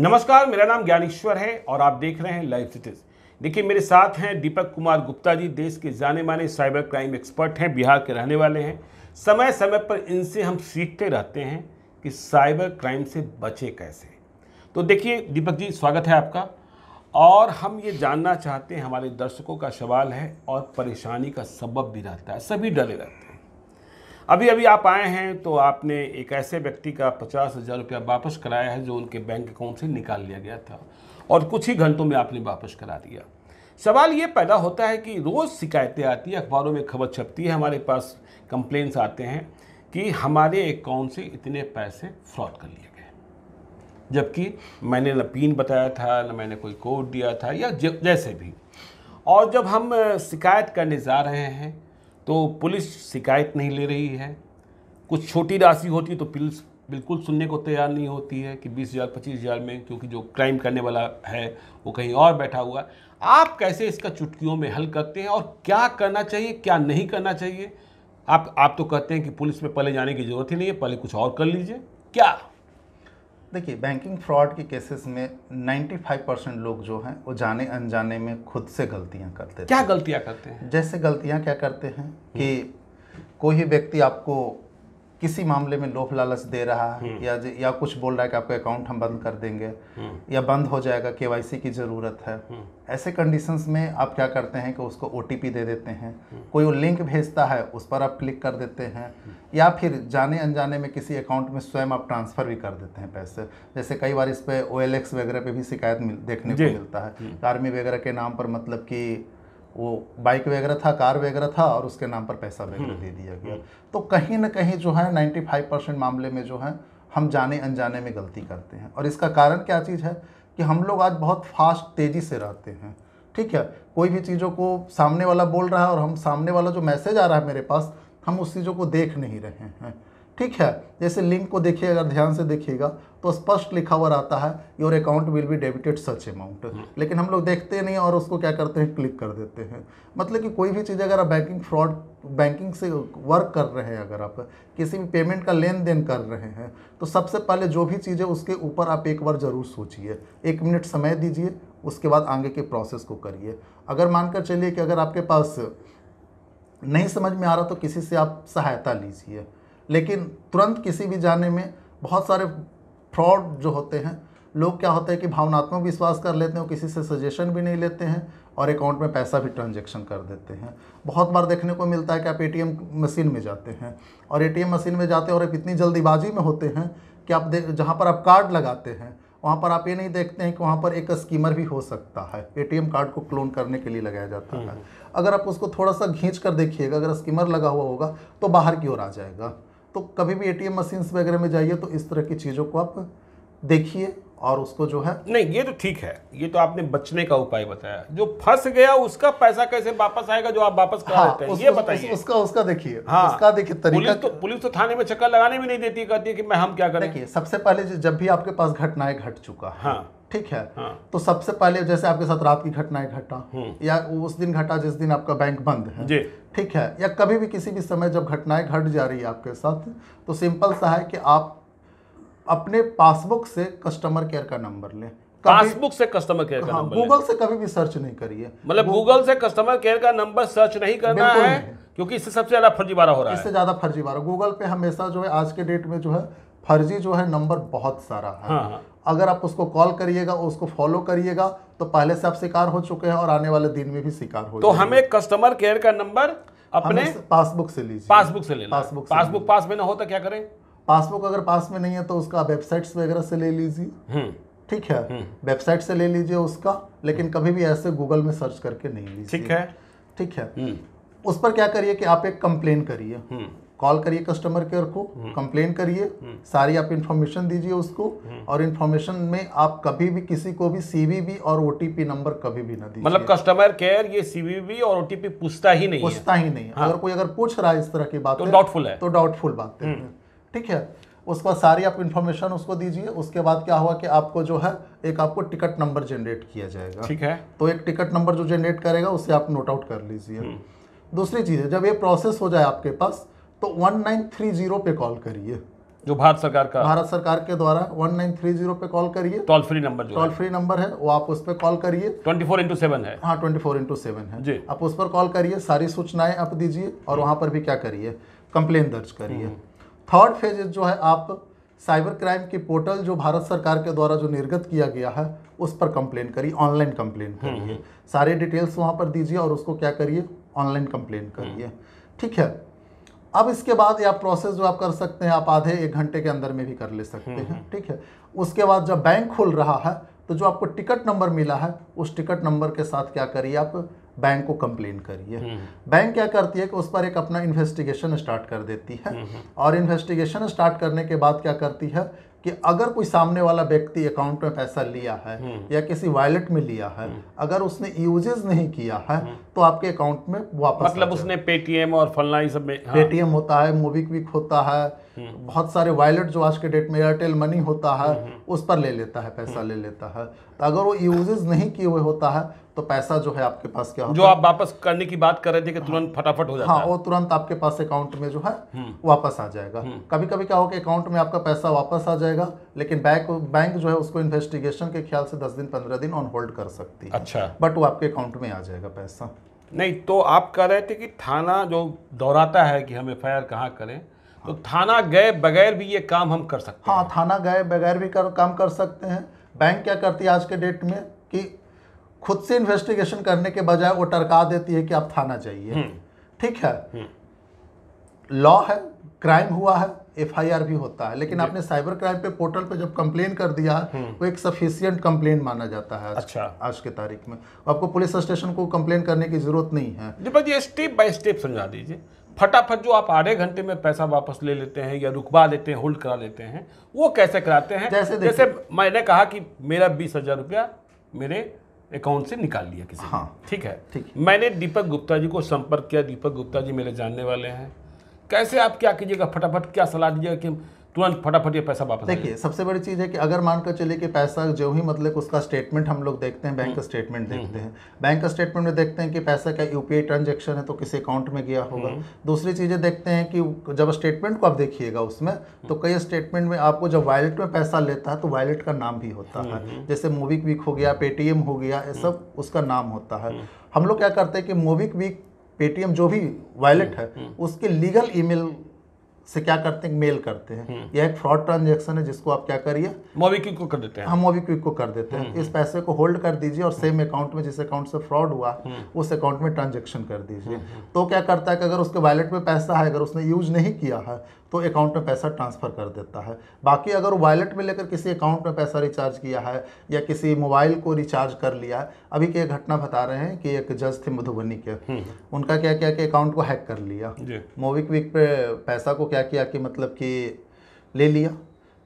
नमस्कार मेरा नाम ज्ञानेश्वर है और आप देख रहे हैं लाइव सिटीज देखिए मेरे साथ हैं दीपक कुमार गुप्ता जी देश के जाने माने साइबर क्राइम एक्सपर्ट हैं बिहार के रहने वाले हैं समय समय पर इनसे हम सीखते रहते हैं कि साइबर क्राइम से बचे कैसे तो देखिए दीपक जी स्वागत है आपका और हम ये जानना चाहते हैं हमारे दर्शकों का सवाल है और परेशानी का सबब भी रहता है सभी डरे रहते हैं अभी अभी आप आए हैं तो आपने एक ऐसे व्यक्ति का पचास हज़ार रुपया वापस कराया है जो उनके बैंक अकाउंट से निकाल लिया गया था और कुछ ही घंटों में आपने वापस करा दिया सवाल ये पैदा होता है कि रोज़ शिकायतें आती है अखबारों में खबर छपती है हमारे पास कंप्लेंट्स आते हैं कि हमारे अकाउंट से इतने पैसे फ्रॉड कर लिए गए जबकि मैंने न पिन बताया था न मैंने कोई कोड दिया था या जैसे भी और जब हम शिकायत करने जा रहे हैं तो पुलिस शिकायत नहीं ले रही है कुछ छोटी राशि होती तो पुलिस बिल्कुल सुनने को तैयार नहीं होती है कि बीस हज़ार पच्चीस हज़ार में क्योंकि जो क्राइम करने वाला है वो कहीं और बैठा हुआ है आप कैसे इसका चुटकियों में हल करते हैं और क्या करना चाहिए क्या नहीं करना चाहिए आप आप तो कहते हैं कि पुलिस में पहले जाने की ज़रूरत ही नहीं है पहले कुछ और कर लीजिए क्या देखिए बैंकिंग फ्रॉड के केसेस में 95 परसेंट लोग जो हैं वो जाने अनजाने में खुद से गलतियां करते क्या गलतियां करते हैं जैसे गलतियां क्या करते हैं हम्म। कि कोई भी व्यक्ति आपको किसी मामले में लोभ लालच दे रहा है हम्म। या या कुछ बोल रहा है कि आपका अकाउंट हम बंद कर देंगे हम्म। या बंद हो जाएगा केवाईसी की ज़रूरत है हम्म। ऐसे कंडीशंस में आप क्या करते हैं कि उसको ओ दे देते हैं कोई वो लिंक भेजता है उस पर आप क्लिक कर देते हैं या फिर जाने अनजाने में किसी अकाउंट में स्वयं आप ट्रांसफ़र भी कर देते हैं पैसे जैसे कई बार इस पर ओ वगैरह पे भी शिकायत देखने को मिलता है आर्मी वगैरह के नाम पर मतलब कि वो बाइक वगैरह था कार वगैरह था और उसके नाम पर पैसा वगैरह हम्म, दे दिया गया हम्म। तो कहीं ना कहीं जो है 95 परसेंट मामले में जो है हम जाने अनजाने में गलती करते हैं और इसका कारण क्या चीज़ है कि हम लोग आज बहुत फास्ट तेज़ी से रहते हैं ठीक है कोई भी चीज़ों को सामने वाला बोल रहा है और हम सामने वाला जो मैसेज आ रहा है मेरे पास हम उस चीज़ों को देख नहीं रहे हैं ठीक है जैसे लिंक को देखिए अगर ध्यान से देखिएगा तो स्पष्ट लिखा हुआ रहता है your account will be debited such amount लेकिन हम लोग देखते नहीं और उसको क्या करते हैं क्लिक कर देते हैं मतलब कि कोई भी चीज़ अगर आप बैंकिंग फ्रॉड बैंकिंग से वर्क कर रहे हैं अगर आप किसी भी पेमेंट का लेन देन कर रहे हैं तो सबसे पहले जो भी चीज़ है उसके ऊपर आप एक बार ज़रूर सोचिए एक मिनट समय दीजिए उसके बाद आगे के प्रोसेस को करिए अगर मानकर चलिए कि अगर आपके पास नहीं समझ में आ रहा तो किसी से आप सहायता लीजिए लेकिन तुरंत किसी भी जाने में बहुत सारे फ्रॉड जो होते हैं लोग क्या होते हैं कि भावनात्मक विश्वास कर लेते हैं किसी से सजेशन भी नहीं लेते हैं और अकाउंट में पैसा भी ट्रांजेक्शन कर देते हैं बहुत बार देखने को मिलता है कि आप एटीएम मशीन में जाते हैं और एटीएम मशीन में जाते हैं और आप इतनी जल्दीबाजी में होते हैं कि आप देख जहाँ पर आप कार्ड लगाते हैं वहाँ पर आप ये नहीं देखते हैं कि वहाँ पर एक स्कीमर भी हो सकता है एटीएम कार्ड को क्लोन करने के लिए लगाया जाता है हम्म। अगर आप उसको थोड़ा सा खींच कर देखिएगा अगर स्कीमर लगा हुआ होगा तो बाहर की ओर आ जाएगा तो कभी भी एटीएम मशीन्स वगैरह में जाइए तो इस तरह की चीज़ों को आप देखिए और उसको जो है नहीं ये तो ठीक है ये तो आपने बचने का उपाय बताया जो फंस गया उसका पैसा कैसे वापस आएगा जो आप वापस करा हाँ, देते हैं ये बताइए उसका उसका देखिए हाँ, उसका देखिए तरीका पुलिस तो पुलिस तो थाने में चक्कर लगाने भी नहीं देती कहती है कि मैं हम क्या करें देखिए सबसे पहले जब भी आपके पास घटनाएं घट चुका हाँ ठीक है हाँ। तो सबसे पहले जैसे आपके साथ रात की घटनाएं घटा हम्म। या उस दिन घटा जिस दिन आपका बैंक बंद है ठीक है या कभी भी किसी भी समय जब घटनाएं घट जा रही है आपके साथ तो सिंपल सा है कि आप अपने पासबुक से कस्टमर केयर का नंबर लें पासबुक से कस्टमर केयर का नंबर हाँ, गूगल से कभी भी सर्च नहीं करिए मतलब गूगल से कस्टमर केयर का नंबर सर्च नहीं करना है क्योंकि इससे सबसे ज्यादा फर्जीवाड़ा हो रहा है इससे ज्यादा फर्जीवाड़ा गूगल पे हमेशा जो है आज के डेट में जो है फर्जी जो है नंबर बहुत सारा है हाँ, हाँ। अगर आप उसको कॉल करिएगा उसको फॉलो करिएगा तो पहले से आप शिकार हो चुके हैं और आने वाले दिन में भी शिकार हो तो हमें कस्टमर केयर का नंबर अपने पासबुक से लीजिए पासबुक से ले पासबुक पासबुक पास में ना हो तो क्या करें पासबुक अगर पास में नहीं है तो उसका वेबसाइट्स वगैरह से ले लीजिए हम्म। ठीक है हम्म। वेबसाइट से ले लीजिए उसका लेकिन कभी भी ऐसे गूगल में सर्च करके नहीं लीजिए ठीक है ठीक है हम्म। उस पर क्या करिए कि आप एक कंप्लेन करिए कॉल करिए कस्टमर केयर को कंप्लेन करिए सारी आप इन्फॉर्मेशन दीजिए उसको और इन्फॉर्मेशन में आप कभी भी किसी को भी सीवीवी और ओटीपी नंबर कभी भी ना दीजिए मतलब कस्टमर केयर ये सीवीवी और ओटीपी पूछता ही नहीं पूछता ही नहीं हाँ। अगर कोई अगर पूछ रहा है इस तरह की बात तो डाउटफुल है तो डाउटफुल बात है ठीक है उसके बाद सारी आप इन्फॉर्मेशन उसको दीजिए उसके बाद क्या हुआ कि आपको जो है एक आपको टिकट नंबर जनरेट किया जाएगा ठीक है तो एक टिकट नंबर जो जनरेट करेगा उसे आप नोट आउट कर लीजिए हम्म। दूसरी चीज़ है जब ये प्रोसेस हो जाए आपके पास तो वन नाइन थ्री जीरो पे कॉल करिए जो भारत सरकार का भारत सरकार के द्वारा वन नाइन थ्री जीरो पे कॉल करिए toll free number toll free number है वो आप उस पर कॉल करिए ट्वेंटी फोर इंटू सेवन है हाँ ट्वेंटी फोर इंटू सेवन है जी आप उस पर कॉल करिए सारी सूचनाएं आप दीजिए और हम्म। वहाँ पर भी क्या करिए कंप्लेन दर्ज करिए हम्म। थर्ड फेज जो है आप साइबर क्राइम की पोर्टल जो भारत सरकार के द्वारा जो निर्गत किया गया है उस पर कंप्लेन करिए ऑनलाइन कंप्लेन हम्म, करिए हम्म। सारे डिटेल्स वहाँ पर दीजिए और उसको क्या करिए ऑनलाइन कंप्लेन हम्म। करिए ठीक है अब इसके बाद या प्रोसेस जो आप कर सकते हैं आप आधे एक घंटे के अंदर में भी कर ले सकते हैं ठीक है उसके बाद जब बैंक खुल रहा है तो जो आपको टिकट नंबर मिला है उस टिकट नंबर के साथ क्या करिए आप बैंक को कंप्लेन करी है हम्म। बैंक क्या करती है कि उस पर एक अपना इन्वेस्टिगेशन स्टार्ट कर देती है हम्म, हम्म। और इन्वेस्टिगेशन स्टार्ट करने के बाद क्या करती है कि अगर कोई सामने वाला व्यक्ति अकाउंट में पैसा लिया है या किसी वॉलेट में लिया है अगर उसने यूजेज नहीं किया है तो आपके अकाउंट में वापस मतलब उसने पेटीएम और फलना सब में हाँ। पेटीएम होता है मोबिक्विक होता है बहुत सारे वॉलेट जो आज के डेट में एयरटेल मनी होता है उस पर ले लेता है पैसा ले लेता है अगर वो यूजेज नहीं किए हुए होता है तो पैसा जो है आपके पास क्या होता जो आप वापस करने की बात कर रहे थे कि तुरंत हाँ। फटाफट हो जाता हाँ, है वो तुरंत आपके पास अकाउंट में जो है हम्म। वापस आ जाएगा हम्म। कभी कभी क्या होगा अकाउंट में आपका पैसा वापस आ जाएगा लेकिन बैंक बैंक जो है उसको इन्वेस्टिगेशन के ख्याल से दस दिन पंद्रह दिन ऑन होल्ड कर सकती है अच्छा बट वो आपके अकाउंट में आ जाएगा पैसा नहीं तो आप कह रहे थे कि थाना जो दोहराता है कि हम एफ आई कहाँ करें तो हाँ। थाना गए बगैर भी ये काम हम कर सकते हाँ, हैं हाँ थाना गए बगैर भी कर, काम कर सकते हैं बैंक क्या करती है आज के डेट में कि खुद से इन्वेस्टिगेशन करने के बजाय वो टरका देती है कि आप थाना जाइए हम्म। ठीक है लॉ हम्म। है क्राइम हुआ है एफआईआर भी होता है लेकिन आपने साइबर क्राइम पे पोर्टल पे जब कंप्लेन कर दिया हम्म। वो एक सफिशियंट कंप्लेन माना जाता है अच्छा आज के तारीख में आपको पुलिस स्टेशन को कंप्लेन करने की जरूरत नहीं है जी ये स्टेप बाय स्टेप समझा दीजिए फटाफट जो आप आधे घंटे में पैसा वापस ले लेते हैं या रुकवा लेते हैं होल्ड करा लेते हैं वो कैसे कराते हैं जैसे जैसे मैंने कहा कि मेरा बीस हजार रुपया मेरे अकाउंट से निकाल लिया किसी हाँ ठीक है ठीक मैंने दीपक गुप्ता जी को संपर्क किया दीपक गुप्ता जी मेरे जानने वाले हैं कैसे आप क्या कीजिएगा फटाफट क्या सलाह दीजिएगा कि तुरंत फटाफट ये पैसा वापस देखिए सबसे बड़ी चीज़ है कि अगर मानकर चले कि पैसा जो ही मतलब उसका स्टेटमेंट हम लोग देखते हैं बैंक का स्टेटमेंट देखते हैं बैंक का स्टेटमेंट में देखते हैं कि पैसा क्या यू पी ट्रांजेक्शन है तो किसी अकाउंट में गया होगा हम्म। दूसरी चीज़ें देखते हैं कि जब स्टेटमेंट को आप देखिएगा उसमें हम्म। तो कई स्टेटमेंट में आपको जब वॉलेट में पैसा लेता है तो वॉलेट का नाम भी होता है हम्म, जैसे मोवी क्विक हो गया पेटीएम हो गया ये सब उसका नाम होता है हम लोग क्या करते हैं कि मोवी पेटीएम जो भी वॉलेट है उसके लीगल ईमेल से क्या करते हैं मेल करते हैं हम्म। यह एक फ्रॉड ट्रांजेक्शन है जिसको आप क्या करिए मोबीक्विक को कर देते हैं हम मोबीक्विक को कर देते हैं हम्म, इस हम्म। पैसे को होल्ड कर दीजिए और सेम अकाउंट में जिस अकाउंट से फ्रॉड हुआ उस अकाउंट में ट्रांजेक्शन कर दीजिए तो क्या करता है कि अगर उसके वैलेट में पैसा है अगर उसने यूज नहीं किया है तो अकाउंट में पैसा ट्रांसफ़र कर देता है बाकी अगर वॉलेट में लेकर किसी अकाउंट में पैसा रिचार्ज किया है या किसी मोबाइल को रिचार्ज कर लिया है अभी की घटना बता रहे हैं कि एक जज थे मधुबनी के उनका क्या क्या कि अकाउंट को हैक कर लिया मोबिक्विक पे पैसा को क्या किया कि मतलब कि ले लिया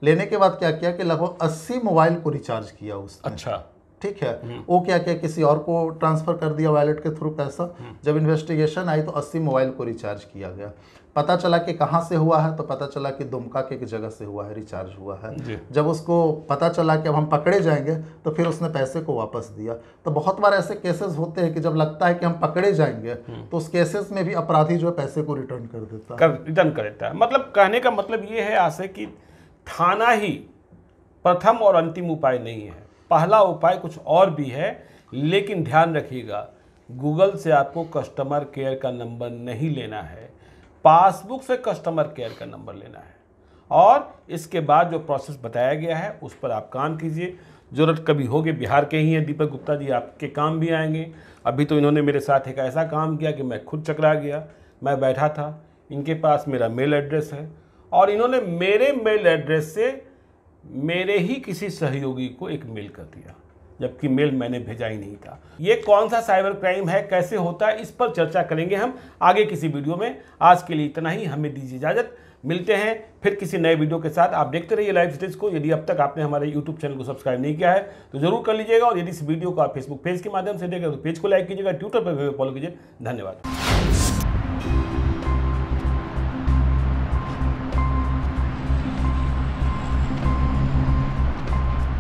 लेने के बाद क्या किया कि लगभग अस्सी मोबाइल को रिचार्ज किया उसने अच्छा ठीक है हम्म। वो क्या किया किसी और को ट्रांसफ़र कर दिया वैलेट के थ्रू पैसा हम्म। जब इन्वेस्टिगेशन आई तो अस्सी मोबाइल को रिचार्ज किया गया पता चला कि कहाँ से हुआ है तो पता चला कि दुमका के एक जगह से हुआ है रिचार्ज हुआ है जब उसको पता चला कि अब हम पकड़े जाएंगे तो फिर उसने पैसे को वापस दिया तो बहुत बार ऐसे केसेस होते हैं कि जब लगता है कि हम पकड़े जाएंगे हम्म। तो उस केसेस में भी अपराधी जो है पैसे को रिटर्न कर देता है कर रिटर्न कर देता है मतलब कहने का मतलब ये है आशय कि थाना ही प्रथम और अंतिम उपाय नहीं है पहला उपाय कुछ और भी है लेकिन ध्यान रखिएगा गूगल से आपको कस्टमर केयर का नंबर नहीं लेना है पासबुक से कस्टमर केयर का नंबर लेना है और इसके बाद जो प्रोसेस बताया गया है उस पर आप काम कीजिए जरूरत कभी होगी बिहार के ही हैं दीपक गुप्ता जी आपके काम भी आएंगे अभी तो इन्होंने मेरे साथ एक ऐसा काम किया कि मैं खुद चकरा गया मैं बैठा था इनके पास मेरा मेल एड्रेस है और इन्होंने मेरे मेल एड्रेस से मेरे ही किसी सहयोगी को एक मेल कर दिया जबकि मेल मैंने भेजा ही नहीं था ये कौन सा साइबर क्राइम है कैसे होता है इस पर चर्चा करेंगे हम आगे किसी वीडियो में आज के लिए इतना ही हमें दीजिए इजाज़त मिलते हैं फिर किसी नए वीडियो के साथ आप देखते रहिए लाइव स्टेज को यदि अब तक आपने हमारे यूट्यूब चैनल को सब्सक्राइब नहीं किया है तो जरूर कर लीजिएगा और यदि इस वीडियो को आप फेसबुक पेज के माध्यम से देखें तो पेज को लाइक कीजिएगा ट्विटर पर भी फॉलो कीजिए धन्यवाद